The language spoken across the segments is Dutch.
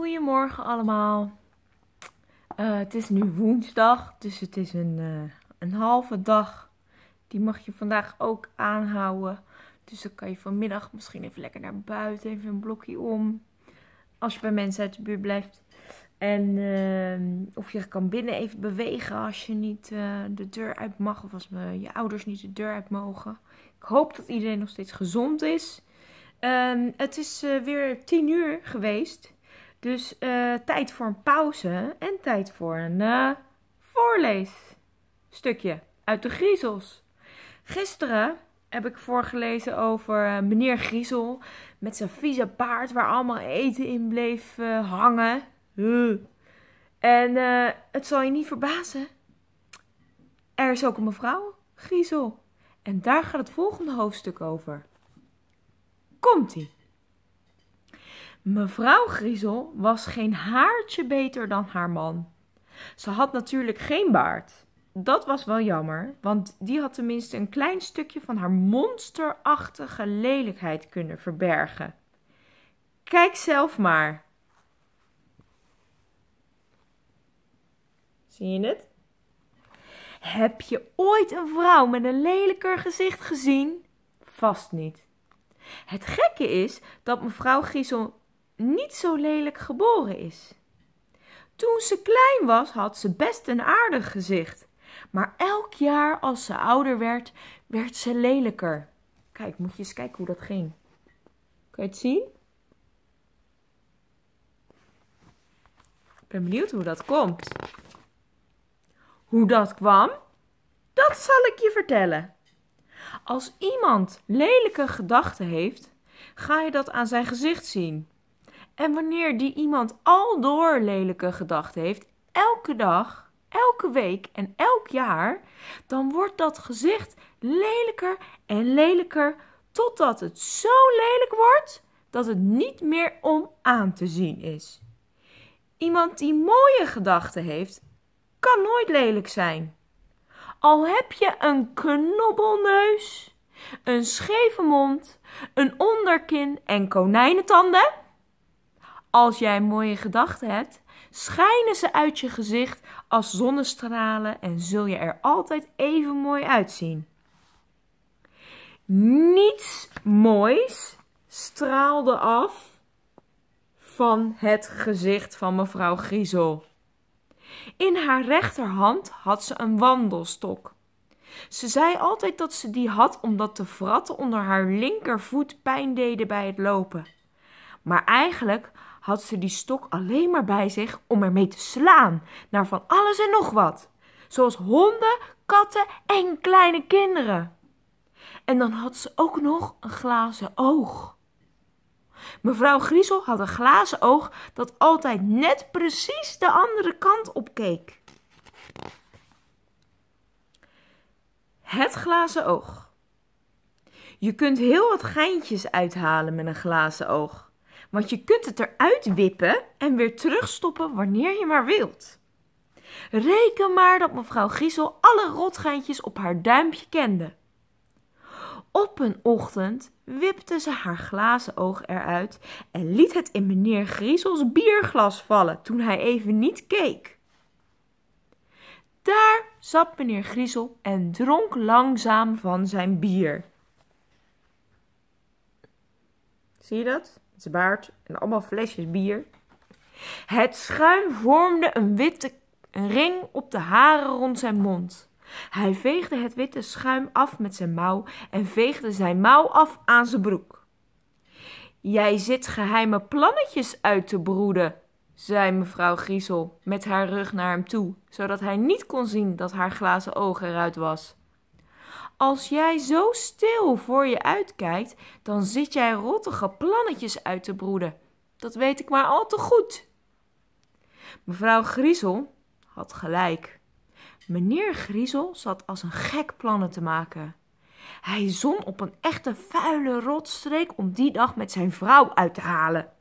Goedemorgen allemaal. Eh, het is nu woensdag, dus het is een, eh, een halve dag. Die mag je vandaag ook aanhouden. Dus dan kan je vanmiddag misschien even lekker naar buiten, even een blokje om. Als je bij mensen uit de buurt blijft. En ehm, of je kan binnen even bewegen als je niet eh, de deur uit mag. Of als je ouders niet de deur uit mogen. Ik hoop dat iedereen nog steeds gezond is. Ehm, het is weer tien uur geweest. Dus eh, tijd voor een pauze en tijd voor een eh, voorleesstukje uit de griezels. Gisteren heb ik voorgelezen over eh, meneer Griezel met zijn vieze paard waar allemaal eten in bleef hangen. En het zal je niet verbazen. Er is ook een mevrouw, Griezel. En daar gaat het volgende hoofdstuk over. Komt-ie! Mevrouw Griezel was geen haartje beter dan haar man. Ze had natuurlijk geen baard. Dat was wel jammer, want die had tenminste een klein stukje van haar monsterachtige lelijkheid kunnen verbergen. Kijk zelf maar. Zie je het? Heb je ooit een vrouw met een lelijker gezicht gezien? Vast niet. Het gekke is dat mevrouw Giesel niet zo lelijk geboren is. Toen ze klein was, had ze best een aardig gezicht. Maar elk jaar als ze ouder werd, werd ze lelijker. Kijk, moet je eens kijken hoe dat ging. Kun je het zien? Ik ben benieuwd hoe dat komt. Hoe dat kwam? Dat zal ik je vertellen. Als iemand lelijke gedachten heeft, ga je dat aan zijn gezicht zien. En wanneer die iemand al door lelijke gedachten heeft, elke dag, elke week en elk jaar, dan wordt dat gezicht lelijker en lelijker totdat het zo lelijk wordt dat het niet meer om aan te zien is. Iemand die mooie gedachten heeft, kan nooit lelijk zijn. Al heb je een knobbelneus, een scheve mond, een onderkin en konijnentanden, als jij mooie gedachten hebt, schijnen ze uit je gezicht als zonnestralen en zul je er altijd even mooi uitzien. Niets moois straalde af van het gezicht van mevrouw Griezel. In haar rechterhand had ze een wandelstok. Ze zei altijd dat ze die had omdat de vratten onder haar linkervoet pijn deden bij het lopen. Maar eigenlijk had ze die stok alleen maar bij zich om ermee te slaan naar van alles en nog wat, zoals honden, katten en kleine kinderen. En dan had ze ook nog een glazen oog. Mevrouw Griesel had een glazen oog dat altijd net precies de andere kant opkeek. Het glazen oog. Je kunt heel wat geintjes uithalen met een glazen oog. Want je kunt het eruit wippen en weer terugstoppen wanneer je maar wilt. Reken maar dat mevrouw Giesel alle rotgeintjes op haar duimpje kende. Op een ochtend wipte ze haar glazen oog eruit en liet het in meneer Griesels bierglas vallen toen hij even niet keek. Daar zat meneer Griesel en dronk langzaam van zijn bier. Zie je dat? zijn baard en allemaal flesjes bier. Het schuim vormde een witte ring op de haren rond zijn mond. Hij veegde het witte schuim af met zijn mouw en veegde zijn mouw af aan zijn broek. Jij zit geheime plannetjes uit te broeden, zei mevrouw Griesel met haar rug naar hem toe, zodat hij niet kon zien dat haar glazen oog eruit was. Als jij zo stil voor je uitkijkt, dan zit jij rottige plannetjes uit te broeden. Dat weet ik maar al te goed. Mevrouw Griezel had gelijk. Meneer Griezel zat als een gek plannen te maken. Hij zon op een echte vuile rotstreek om die dag met zijn vrouw uit te halen.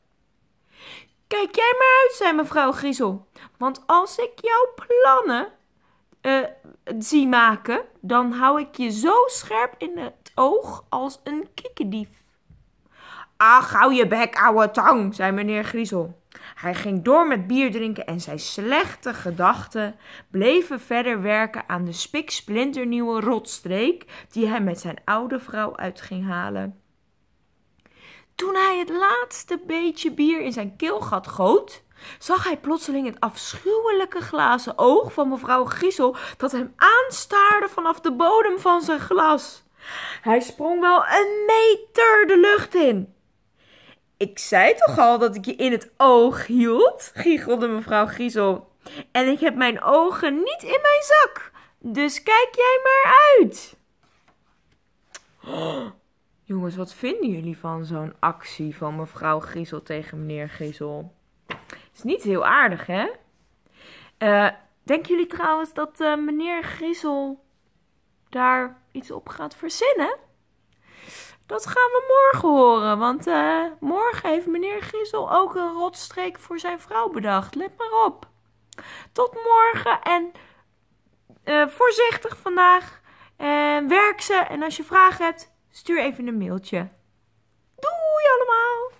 Kijk jij maar uit, zei mevrouw Griezel, want als ik jouw plannen uh, zie maken, dan hou ik je zo scherp in het oog als een kikkendief. Ach, hou je bek, ouwe tang, zei meneer Griezel. Hij ging door met bier drinken en zijn slechte gedachten bleven verder werken aan de spiksplinternieuwe rotstreek die hij met zijn oude vrouw uit ging halen. Toen hij het laatste beetje bier in zijn keelgat goot, zag hij plotseling het afschuwelijke glazen oog van mevrouw Giesel dat hem aanstaarde vanaf de bodem van zijn glas. Hij sprong wel een meter de lucht in. Ik zei toch al dat ik je in het oog hield, giechelde mevrouw Giesel. En ik heb mijn ogen niet in mijn zak, dus kijk jij maar uit. jongens, wat vinden jullie van zo'n actie van mevrouw Giesel tegen meneer Giesel? Is niet heel aardig, hè? Uh, denken jullie trouwens dat eh, meneer Griezel daar iets op gaat verzinnen? Dat gaan we morgen horen, want eh, morgen heeft meneer Griezel ook een rotstreek voor zijn vrouw bedacht. Let maar op. Tot morgen en voorzichtig vandaag. En werk ze en als je vragen hebt, stuur even een mailtje. Doei allemaal!